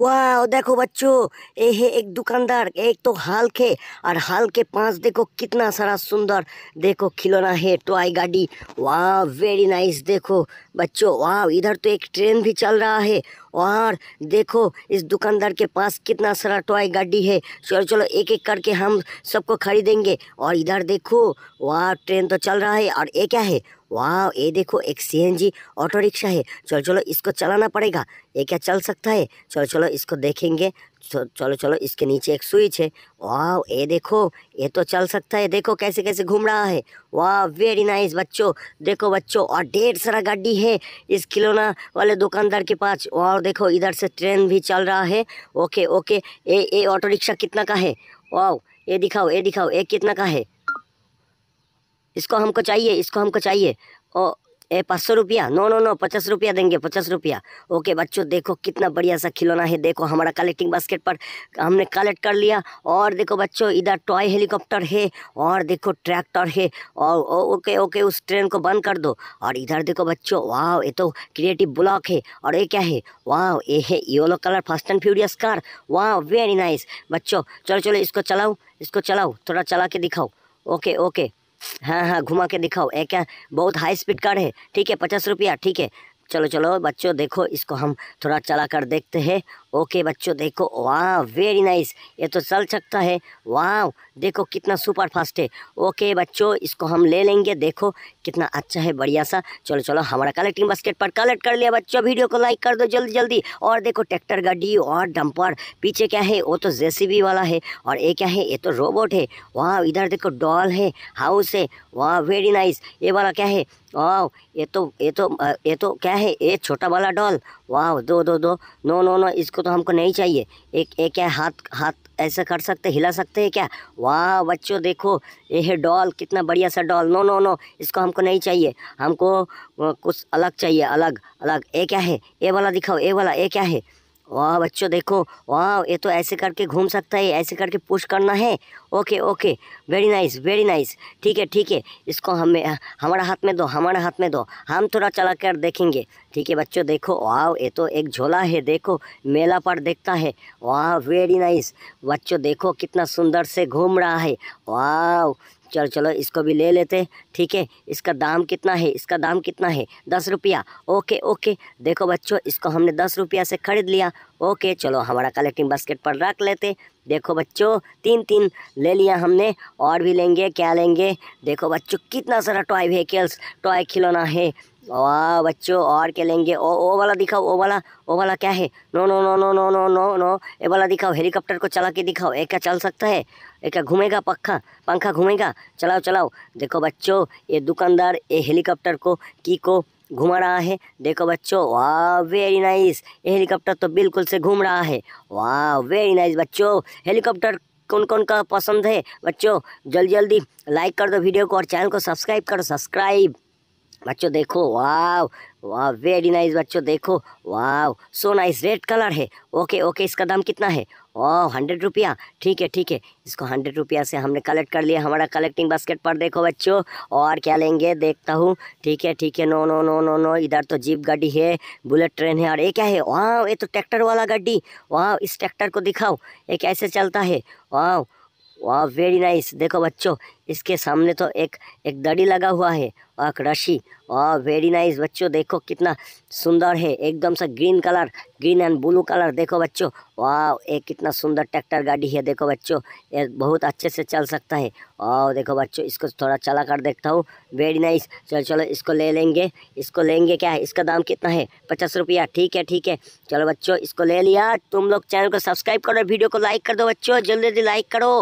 वाह देखो बच्चों ये है एक दुकानदार एक तो हाल के और हाल के पास देखो कितना सारा सुंदर देखो खिलौना है टॉय गाड़ी वाह वेरी नाइस देखो बच्चों वाह इधर तो एक ट्रेन भी चल रहा है और देखो इस दुकानदार के पास कितना सारा टॉय गाड़ी है चलो चलो एक एक करके हम सबको खरीदेंगे और इधर देखो वाह ट्रेन तो चल रहा है और ये क्या है वाह ये देखो एक सीएनजी ऑटो रिक्शा है चलो चलो इसको चलाना पड़ेगा ये क्या चल सकता है चलो चलो इसको देखेंगे चलो चलो इसके नीचे एक स्विच है वाह ये देखो ये तो चल सकता है देखो कैसे कैसे घूम रहा है वाह वेरी नाइस बच्चों देखो बच्चों और ढेर सारा गाड़ी है इस खिलौना वाले दुकानदार के पास और देखो इधर से ट्रेन भी चल रहा है ओके ओके ये ये ऑटो रिक्शा कितना का है वाह ये दिखाओ ये दिखाओ ये कितना का है इसको हमको चाहिए इसको हमको चाहिए ओ ए पाँच सौ रुपया नो नो नो पचास रुपया देंगे पचास रुपया ओके बच्चों देखो कितना बढ़िया सा खिलौना है देखो हमारा कलेक्टिंग बास्केट पर हमने कलेक्ट कर लिया और देखो बच्चों इधर टॉय हेलीकॉप्टर है और देखो ट्रैक्टर है और ओके ओके उस ट्रेन को बंद कर दो और इधर देखो बच्चों वाह ये तो क्रिएटिव ब्लॉक है और ये क्या है वाह ये है yellow colour fast and furious car वाह वेरी नाइस बच्चों चलो चलो इसको चलाओ इसको चलाओ थोड़ा चला के दिखाओ ओके ओके हाँ हाँ घुमा के दिखाओ ये क्या बहुत हाई स्पीड कार है ठीक है पचास रुपया ठीक है चलो चलो बच्चों देखो इसको हम थोड़ा चला कर देखते हैं ओके बच्चों देखो वाह वेरी नाइस ये तो चल सकता है वाह देखो कितना सुपर फास्ट है ओके बच्चों इसको हम ले लेंगे देखो कितना अच्छा है बढ़िया सा चलो चलो हमारा कलेक्टिंग बास्केट पर कलेक्ट कर लिया बच्चों वीडियो को लाइक कर दो जल्दी जल्दी और देखो ट्रैक्टर गड्डी और डंपर पीछे क्या है वो तो जे वाला है और ये क्या है ये तो रोबोट है वाह इधर देखो डॉल है हाउस है वाह वेरी नाइस ये वाला क्या है वाह ये तो ये तो ये तो क्या है ये छोटा वाला डॉल वाह दो दो दो नो नो नो इसको इसको तो हमको नहीं चाहिए एक एक क्या हाथ हाथ ऐसा कर सकते हिला सकते हैं क्या वाह बच्चों देखो ये है डॉल कितना बढ़िया सा डॉल नो नो नो इसको हमको नहीं चाहिए हमको कुछ अलग चाहिए अलग अलग ये क्या है ये वाला दिखाओ ये वाला ये क्या है वाह बच्चों देखो वाह ये तो ऐसे करके घूम सकता है ऐसे करके पुश करना है okay okay very nice very nice ठीक है ठीक है इसको हमें हमारा हाथ में दो हमारा हाथ में दो हम थोड़ा चला कर देखेंगे ठीक है बच्चों देखो वाह ये तो एक झोला है देखो मेला पर देखता है वाह वेरी नाइस बच्चों देखो कितना सुंदर से घूम रहा है वाह चल चलो इसको भी ले लेते ठीक है इसका दाम कितना है इसका दाम कितना है दस रुपया ओके ओके देखो बच्चों इसको हमने दस रुपया से ख़रीद लिया ओके चलो हमारा कलेक्टिंग बास्केट पर रख लेते देखो बच्चों तीन तीन ले लिया हमने और भी लेंगे क्या लेंगे देखो बच्चों कितना सारा टॉय व्हीकल्स टॉय खिलौना है वाह बच्चों और क्या लेंगे ओ ओ वाला दिखाओ ओ वाला ओ वाला क्या है no no no no no no no no A वाला दिखाओ हेलीकॉप्टर को चला के दिखाओ एक क्या चल सकता है एक घूमेगा पंखा पंखा घूमेगा चलाओ चलाओ देखो बच्चों ये दुकानदार ये हेलीकॉप्टर को की को घुमा रहा है देखो बच्चों वाह वेरी नाइस ये हेलीकॉप्टर तो बिल्कुल से घूम रहा है वाह वेरी नाइस बच्चों हेलीकॉप्टर कौन कौन का पसंद है बच्चों जल्दी जल्दी लाइक कर दो वीडियो को और चैनल को सब्सक्राइब करो सब्सक्राइब बच्चों देखो वाव वाव वेरी नाइस बच्चों देखो wow so nice red colour है ओके ओके इसका दाम कितना है ओ हंड्रेड रुपया ठीक है ठीक है इसको हंड्रेड रुपया से हमने कलेक्ट कर लिया हमारा कलेक्टिंग बास्केट पर देखो बच्चों और क्या लेंगे देखता हूँ ठीक है ठीक है no no no no no इधर तो जीप गाड़ी है बुलेट ट्रेन है और ये क्या है वाह ये तो ट्रैक्टर वाला गाड़ी वाह इस ट्रैक्टर को दिखाओ ये कैसे चलता है वाह वाह वेरी नाइस देखो बच्चों इसके सामने तो एक एक दड़ी लगा हुआ है और एक रशी और वेरी नाइस बच्चों देखो कितना सुंदर है एकदम सा green colour green and blue colour देखो बच्चों वाह एक कितना सुंदर ट्रैक्टर गाड़ी है देखो बच्चों ये बहुत अच्छे से चल सकता है और देखो बच्चों इसको थोड़ा चला कर देखता हूँ वेरी नाइस चलो चलो इसको ले लेंगे इसको लेंगे क्या है इसका दाम कितना है पचास रुपया ठीक है ठीक है चलो बच्चों इसको ले लिया तुम लोग चैनल को सब्सक्राइब करो वीडियो को लाइक कर दो बच्चों जल्दी जल्दी लाइक करो